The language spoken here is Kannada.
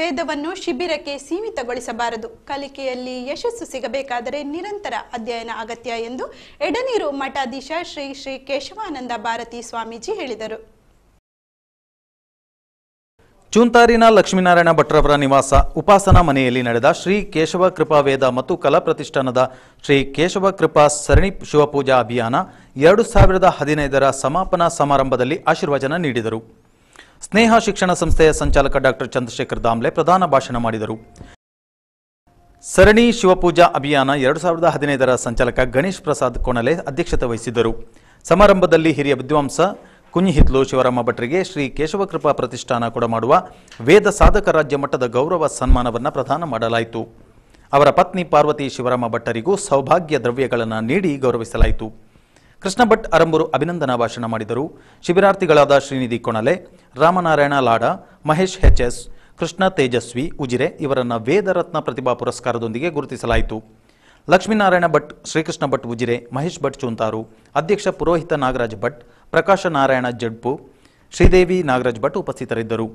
ವೇದವನ್ನು ಶಿಬಿರಕ್ಕೆ ಸೀಮಿತಗೊಳಿಸಬಾರದು ಕಲಿಕೆಯಲ್ಲಿ ಯಶಸ್ಸು ಸಿಗಬೇಕಾದರೆ ನಿರಂತರ ಅಧ್ಯಯನ ಅಗತ್ಯ ಎಂದು ಎಡನೀರು ಮಠಾಧೀಶ ಶ್ರೀ ಶ್ರೀ ಕೇಶವಾನಂದ ಭಾರತಿ ಸ್ವಾಮೀಜಿ ಹೇಳಿದರು ಚುಂತಾರಿನ ಲಕ್ಷ್ಮೀನಾರಾಯಣ ಭಟ್ರವರ ನಿವಾಸ ಉಪಾಸನಾ ಮನೆಯಲ್ಲಿ ನಡೆದ ಶ್ರೀ ಕೇಶವ ಕೃಪಾ ವೇದ ಮತ್ತು ಕಲಾ ಪ್ರತಿಷ್ಠಾನದ ಶ್ರೀ ಕೇಶವ ಕೃಪಾ ಸರಣಿ ಶಿವಪೂಜಾ ಅಭಿಯಾನ ಎರಡು ಸಾವಿರದ ಹದಿನೈದರ ಸಮಾಪನ ಸಮಾರಂಭದಲ್ಲಿ ಆಶೀರ್ವಚನ ನೀಡಿದರು ಸ್ನೇಹ ಶಿಕ್ಷಣ ಸಂಸ್ಥೆಯ ಸಂಚಾಲಕ ಡಾಕ್ಟರ್ ಚಂದ್ರಶೇಖರ್ ದಾಮ್ಲೆ ಪ್ರಧಾನ ಭಾಷಣ ಮಾಡಿದರು ಸರಣಿ ಶಿವಪೂಜಾ ಅಭಿಯಾನ ಎರಡು ಸಾವಿರದ ಹದಿನೈದರ ಸಂಚಾಲಕ ಗಣೇಶ್ ಪ್ರಸಾದ್ ಕೋಣಲೆ ಅಧ್ಯಕ್ಷತೆ ವಹಿಸಿದ್ದರು ಸಮಾರಂಭದಲ್ಲಿ ಹಿರಿಯ ವಿದ್ವಾಂಸ ಕುಂಜಿಹಿತ್ಲು ಶಿವರಾಮ ಭಟ್ರಿಗೆ ಶ್ರೀ ಕೇಶವಕೃಪಾ ಪ್ರತಿಷ್ಠಾನ ಕೊಡಮಾಡುವ ವೇದ ಸಾಧಕ ರಾಜ್ಯ ಮಟ್ಟದ ಗೌರವ ಸನ್ಮಾನವನ್ನು ಪ್ರದಾನ ಮಾಡಲಾಯಿತು ಅವರ ಪತ್ನಿ ಪಾರ್ವತಿ ಶಿವರಾಮ ಭಟ್ಟರಿಗೂ ಸೌಭಾಗ್ಯ ದ್ರವ್ಯಗಳನ್ನು ನೀಡಿ ಗೌರವಿಸಲಾಯಿತು ಕೃಷ್ಣ ಭಟ್ ಅರಂಬರು ಅಭಿನಂದನಾ ಭಾಷಣ ಮಾಡಿದರು ಶಿಬಿರಾರ್ಥಿಗಳಾದ ಶ್ರೀನಿಧಿ ಕೊಣಲೆ ರಾಮನಾರಾಯಣ ಲಾಡ ಮಹೇಶ್ ಹೆಚ್ ಎಸ್ ಕೃಷ್ಣ ತೇಜಸ್ವಿ ಉಜಿರೆ ಇವರನ್ನು ವೇದರತ್ನ ಪ್ರತಿಭಾ ಪುರಸ್ಕಾರದೊಂದಿಗೆ ಗುರುತಿಸಲಾಯಿತು ಲಕ್ಷ್ಮೀನಾರಾಯಣ ಭಟ್ ಶ್ರೀಕೃಷ್ಣ ಭಟ್ ಉಜಿರೆ ಮಹೇಶ್ ಭಟ್ ಚುಂತಾರು ಅಧ್ಯಕ್ಷ ಪುರೋಹಿತ ನಾಗರಾಜ್ ಭಟ್ ಪ್ರಕಾಶ ನಾರಾಯಣ ಜಡ್ಪು ಶ್ರೀದೇವಿ ನಾಗರಾಜ್ ಭಟ್ ಉಪಸ್ಥಿತರಿದ್ದರು